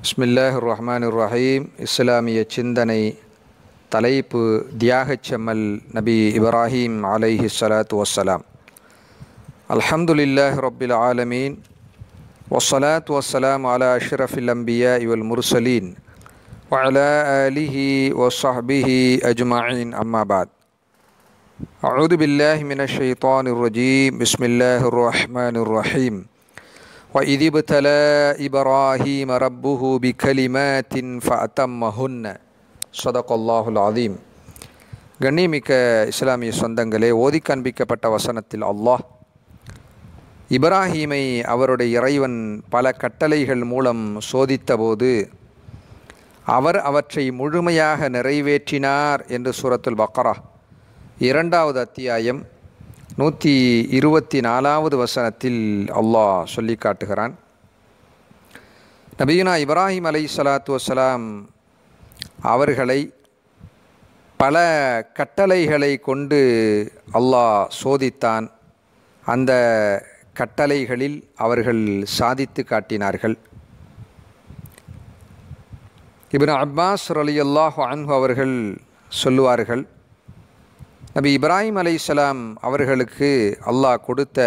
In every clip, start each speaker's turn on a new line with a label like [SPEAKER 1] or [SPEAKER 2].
[SPEAKER 1] بسم الله الرحمن الرحيم السلام يا چندني تلائب دياه الشمل نبي ابراهيم عليه الصلاة والسلام الحمد لله رب العالمين والصلاة والسلام على اشرف الانبياء والمرسلين وعلى آله وصحبه اجمعين اما بعد اعوذ بالله من الشيطان الرجيم بسم الله الرحمن الرحيم وإذ ابتلى إبراهيم ربه بكلمات فأتمهن صدق الله العظيم கண்ணியமிக்க இஸ்லாமிய சொந்தங்களே ஓதி காண்பிக்கப்பட்ட வசனத்தில் அல்லாஹ் இப்ராஹீமை அவருடைய இறைவன் பல கட்டளைகள் மூலம் சோதித்தபோது அவர் அவற்றை முழுமையாக நிறைவேற்றினார் என்று சூரத்துல் பக்ரா இரண்டாவது அத்தியாயம் நூற்றி இருபத்தி நாலாவது வசனத்தில் அல்லாஹ் சொல்லி காட்டுகிறான் நபீனா இப்ராஹிம் அலை சலாத்து வசலாம் அவர்களை பல கட்டளைகளை கொண்டு அல்லாஹ் சோதித்தான் அந்த கட்டளைகளில் அவர்கள் சாதித்து காட்டினார்கள் இபின் அப்பாஸ் அலி அல்லாஹ் அன்பு அவர்கள் சொல்லுவார்கள் நபி இப்ராஹிம் அலைசலாம் அவர்களுக்கு அல்லாஹ் கொடுத்த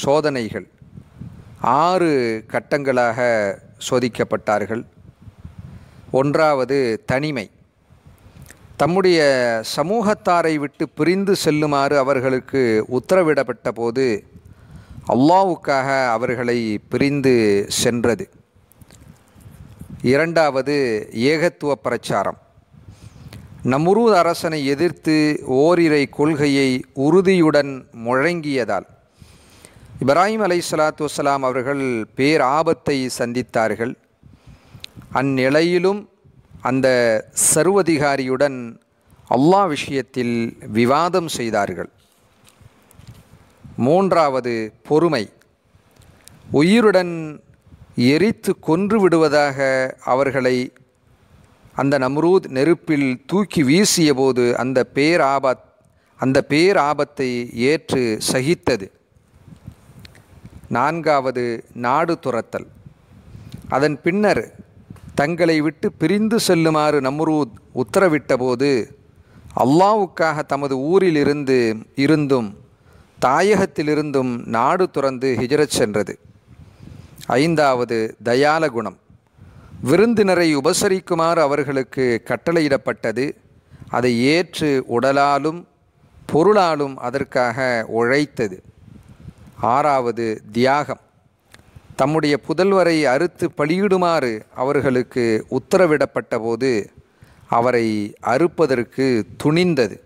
[SPEAKER 1] சோதனைகள் ஆறு கட்டங்களாக சோதிக்கப்பட்டார்கள் ஒன்றாவது தனிமை தம்முடைய சமூகத்தாரை விட்டு பிரிந்து செல்லுமாறு அவர்களுக்கு உத்தரவிடப்பட்ட போது அல்லாவுக்காக அவர்களை பிரிந்து சென்றது இரண்டாவது ஏகத்துவ பிரச்சாரம் நமரூர் அரசனை எதிர்த்து ஓரிரை கொள்கையை உறுதியுடன் முழங்கியதால் இப்ராஹிம் அலை சலாத்து வலாம் அவர்கள் பேராபத்தை சந்தித்தார்கள் அந்நிலையிலும் அந்த சர்வதிகாரியுடன் அல்லாஹ் விஷயத்தில் விவாதம் செய்தார்கள் மூன்றாவது பொறுமை உயிருடன் எரித்து கொன்று விடுவதாக அவர்களை அந்த நம்ரூத் நெருப்பில் தூக்கி வீசிய போது அந்த பேராபத் அந்த பேராபத்தை ஏற்று சகித்தது நான்காவது நாடு துரத்தல் அதன் பின்னர் தங்களை விட்டு பிரிந்து செல்லுமாறு நம்ரூத் உத்தரவிட்டபோது அல்லாவுக்காக தமது ஊரிலிருந்து இருந்தும் தாயகத்திலிருந்தும் நாடு துறந்து ஹிஜரச் சென்றது ஐந்தாவது தயால குணம் விருந்தினரை உபசரிக்குமாறு அவர்களுக்கு கட்டளையிடப்பட்டது அதை ஏற்று உடலாலும் பொருளாலும் அதற்காக உழைத்தது ஆறாவது தியாகம் தம்முடைய புதல்வரை அறுத்து பலியிடுமாறு அவர்களுக்கு உத்தரவிடப்பட்ட போது அவரை அறுப்பதற்கு துணிந்தது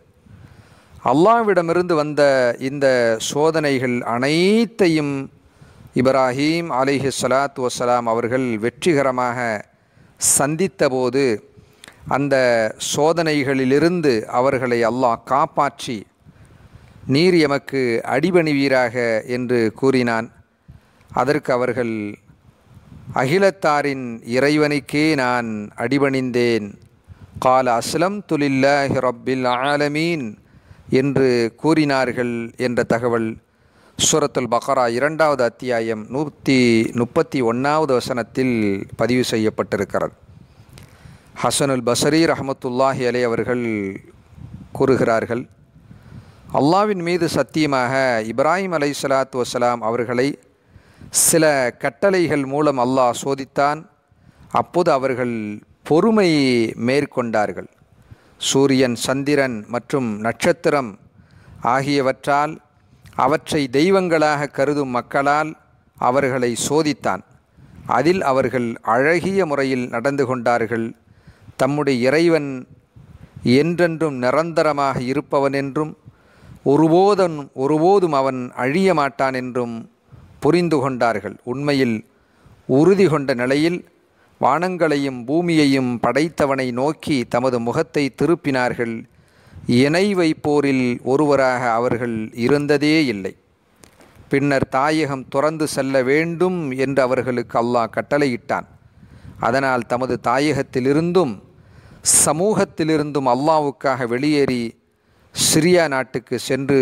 [SPEAKER 1] அல்லாவிடமிருந்து வந்த இந்த சோதனைகள் அனைத்தையும் இப்ராஹீம் அலிஹி சலாத் வசலாம் அவர்கள் வெற்றிகரமாக சந்தித்தபோது அந்த சோதனைகளிலிருந்து அவர்களை அல்லாஹ் காப்பாற்றி நீர் எமக்கு அடிபணிவீராக என்று கூறினான் அதற்கு அவர்கள் அகிலத்தாரின் இறைவனுக்கே நான் அடிபணிந்தேன் கால அஸ்லம் துலில்லாஹி ரப்பில் ஆலமீன் என்று கூறினார்கள் என்ற தகவல் சூரத்துல் பஹரா இரண்டாவது அத்தியாயம் நூற்றி முப்பத்தி ஒன்றாவது வசனத்தில் பதிவு செய்யப்பட்டிருக்கிறது ஹசனுல் பசரி ரஹமத்துல்லாஹி அலி அவர்கள் கூறுகிறார்கள் அல்லாவின் மீது சத்தியமாக இப்ராஹிம் அலை சலாத்து வசலாம் அவர்களை சில கட்டளைகள் மூலம் அல்லாஹ் சோதித்தான் அப்போது அவர்கள் பொறுமை மேற்கொண்டார்கள் சூரியன் சந்திரன் மற்றும் நட்சத்திரம் ஆகியவற்றால் அவற்றை தெய்வங்களாக கருதும் மக்களால் அவர்களை சோதித்தான் அதில் அவர்கள் அழகிய முறையில் நடந்து கொண்டார்கள் தம்முடைய இறைவன் என்றென்றும் நிரந்தரமாக இருப்பவன் என்றும் ஒருபோதன் ஒருபோதும் அவன் அழிய மாட்டான் என்றும் புரிந்து கொண்டார்கள் உண்மையில் உறுதி கொண்ட நிலையில் வானங்களையும் பூமியையும் படைத்தவனை நோக்கி தமது முகத்தை திருப்பினார்கள் இணை வைப்போரில் ஒருவராக அவர்கள் இருந்ததே இல்லை பின்னர் தாயகம் துறந்து செல்ல வேண்டும் என்று அவர்களுக்கு அல்லாஹ் கட்டளையிட்டான் அதனால் தமது தாயகத்திலிருந்தும் சமூகத்திலிருந்தும் அல்லாவுக்காக வெளியேறி சிரியா நாட்டுக்கு சென்று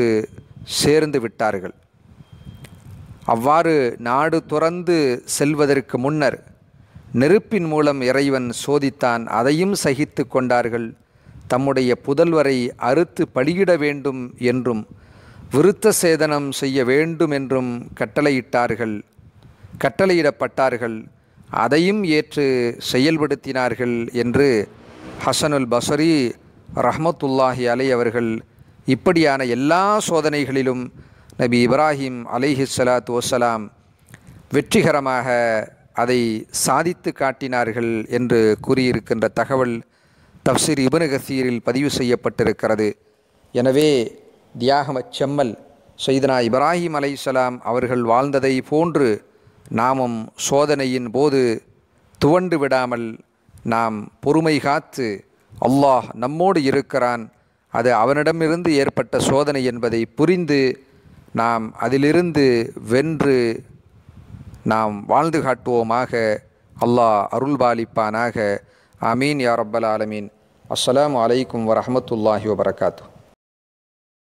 [SPEAKER 1] சேர்ந்து விட்டார்கள் அவ்வாறு நாடு துறந்து செல்வதற்கு முன்னர் நெருப்பின் மூலம் இறைவன் சோதித்தான் அதையும் சகித்து கொண்டார்கள் தம்முடைய புதல்வரை அறுத்து பலியிட வேண்டும் என்றும் விருத்த சேதனம் செய்ய வேண்டும் என்றும் கட்டளையிட்டார்கள் கட்டளையிடப்பட்டார்கள் அதையும் ஏற்று செயல்படுத்தினார்கள் என்று ஹசனுல் பசரி ரஹமத்துல்லாஹி அலை அவர்கள் இப்படியான எல்லா சோதனைகளிலும் நபி இப்ராஹிம் அலைஹி சலாத் வசலாம் வெற்றிகரமாக அதை சாதித்து காட்டினார்கள் என்று கூறியிருக்கின்ற தகவல் தப்சீர் இபனு கசீரில் பதிவு செய்யப்பட்டிருக்கிறது எனவே தியாகம செம்மல் செய்தனா இப்ராஹிம் அலைசலாம் அவர்கள் வாழ்ந்ததை போன்று நாமும் சோதனையின் போது துவண்டு விடாமல் நாம் பொறுமை காத்து அல்லாஹ் நம்மோடு இருக்கிறான் அது அவனிடமிருந்து ஏற்பட்ட சோதனை என்பதை புரிந்து நாம் அதிலிருந்து வென்று நாம் வாழ்ந்து காட்டுவோமாக அல்லாஹ் அருள்பாலிப்பானாக آمين يا رب العالمين السلام عليكم ورحمة الله وبركاته